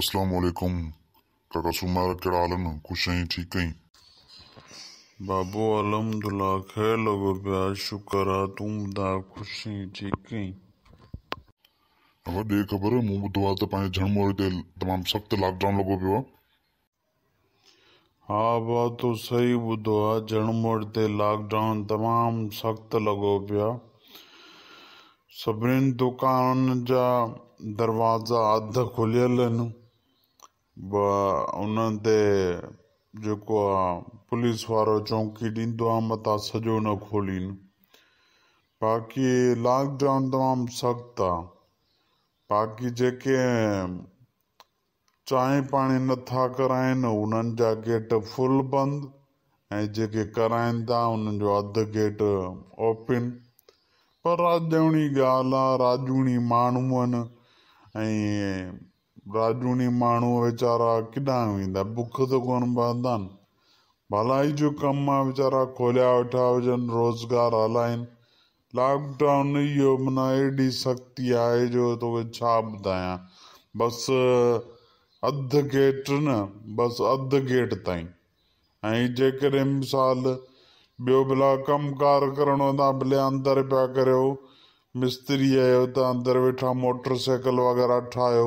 السلام علیکم کاکا سمیر کیڑا عالم کچھ ہیں ٹھیک ہیں بابو عالم دلا خیر لگو پیا شکر آ تم دا خوش ہیں ٹھیک ہیں اگر دے خبر ہے منہ دعا تے پائے جھڑ موڑے تے تمام سخت لاک ڈاؤن لگو پیو ہاں بات تو صحیح بدھو آ جھڑ موڑے تے لاک ڈاؤن تمام سخت لگو پیا سبرین دکان جا دروازہ ادھا کھولیا لینوں ان کو پولیس والا چونکی ڈی مت سجھ نہ کھولن باقی لاک ڈاؤن تمام سخت آ باقی چائیں پانی نا کرائن ان گیٹ فل بند ایےٹ اوپن پر راجونی مانو राजूणी माण्हू वेचारा किथां ईंदा बुख त कोन पवंदा भलाई जो कमु आहे वेचारा खोलिया वेठा हुजनि रोज़गार हलाइनि लॉकडाउन इहो माना एॾी सख़्ती आहे जो तोखे छा ॿुधायां बसि अधु गेट न बसि अधु गेट ताईं ऐं जेकॾहिं मिसाल ॿियो भला कमकार करिणो त भले अंदरि पिया करियो मिस्त्री आहियो त अंदरि वेठा मोटर साइकिल वग़ैरह ठाहियो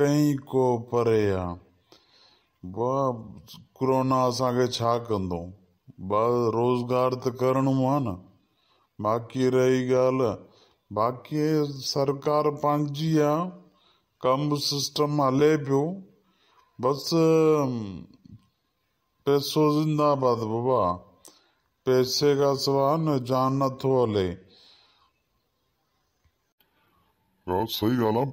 कई को परे आहे कोरोना असांखे छा कंदो ॿ रोज़गार त करिणो आहे न बाक़ी रही ॻाल्हि बाक़ी सरकार पंहिंजी आहे कम सिस्टम हले पियो बसि पैसो ज़िंदाबाद बाबा पैसे खां सवाइ न जान नथो हले सही ॻाल्हि आहे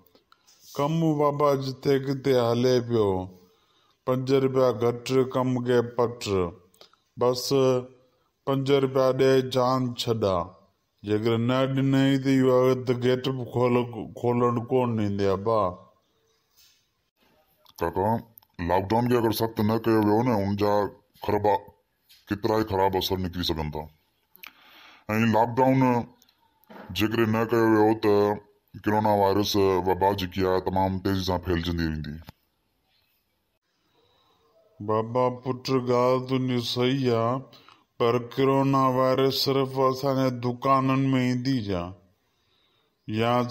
کم بابا جتے گتے ہلے پیو پنجر بیا گھٹ کم گے پٹ بس پنجر بیا دے جان چھڑا جگر نیڈ نہیں دی وقت گیٹ کھولن کون نہیں دیا با کہا کہا لاک ڈاؤن کے اگر سکت نہ کہے ہوئے ہونے ان جا خرابہ کترہ ہی خراب اثر نہیں کری سکتا ہے لاک ڈاؤن جگرے نہ کہے ہوئے ہوتا کرونا وائرس وبا بابا تمام تیزی سے پھیل تھی بابا گال تو پال تھی پر کرونا وائرس سرف آسان دکان جا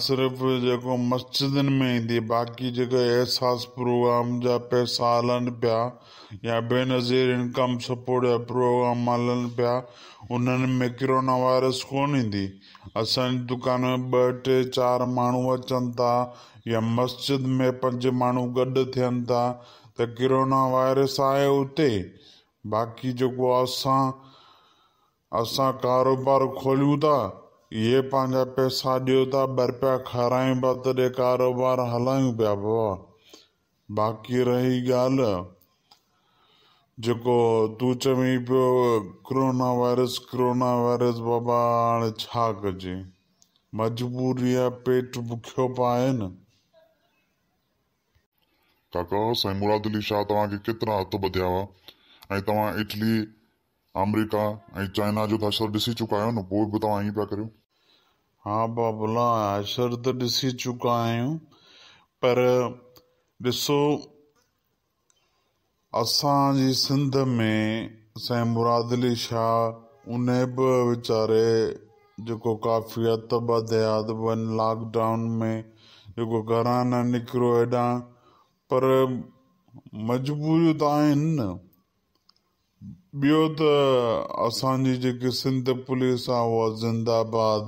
صرف جی مسجد میں باقی جگہ احساس پروگرام جا پہ سالن پیا یا بے نظیر انکم سپورٹ یا پروگرام مالن پیا ان میں کرونا وائرس کون اصان دکان میں بیٹھے چار مانو اچن تھا یا مسجد میں پنج مانو گڑ تھے ان تھا تا کرونا وائرس آئے ہوتے باقی جو کاروبار کھولوں ت یہ پانجا پیسہ دیو تا برپیا کھارائیں با ترے کاروبار حلائیں پیا بوا باقی رہی گیا لے جو کو تو چمی پیو کرونا وائرس کرونا وائرس بابا آنے چھاک جی مجبوریا پیٹ بکھو پائے نا کاکا سائی مراد علی شاہ تواں کی کتنا تو بدیا ہوا آئی تواں اٹلی امریکہ آئی چائنہ جو تھا شرد اسی چکایا نا پوئی بتاو آئی پیا کریوں ہاں با بھلا دکا پر جی سندھ میں مرادلی شاہ ان وچارے کافی ادب دیات لاک ڈاؤن میں گھرا نہ نکرو پر مجبور تو آئین سولیس آند آباد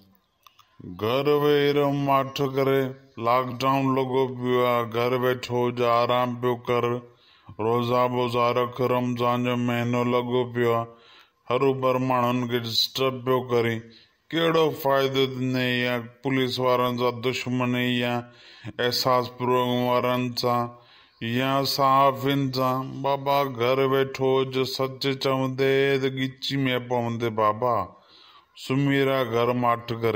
گھر ویرم ماٹھ کرے لاک ڈاؤن لگو پو گھر بیٹھو جا آرام پیو کر روزہ بوزا رکھ رمضان جو مہینو لگو پو ہر بھر مسٹرب پو کریڑو فائد یا پولیس والا دشمنی یا احساس یا صاف بابا گھر ویٹو سچ چوندے گیچی میں پوندے بابا سمیرا گھر ماٹ کر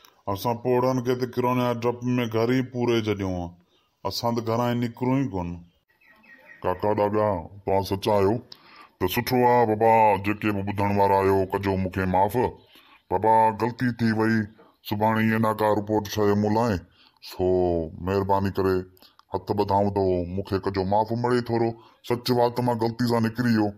असां पोड़नि खे त किरोने जा डप में घर ई पूरे छॾियो आहे असां त घर ई निकिरूं ई कोन काका दादा तव्हां सचा आहियो त सुठो आहे बाबा जेके बि ॿुधण वारा आहियो कजो मूंखे माफ़ बाबा ग़लती थी वई सुभाणे ईअं न का रिपोर्ट शइ मूं लाइ सो महिरबानी करे हथु ॿधाऊं त मूंखे कजो माफ़ मिले थोरो सच वात मां ग़लती सां निकिरी वियो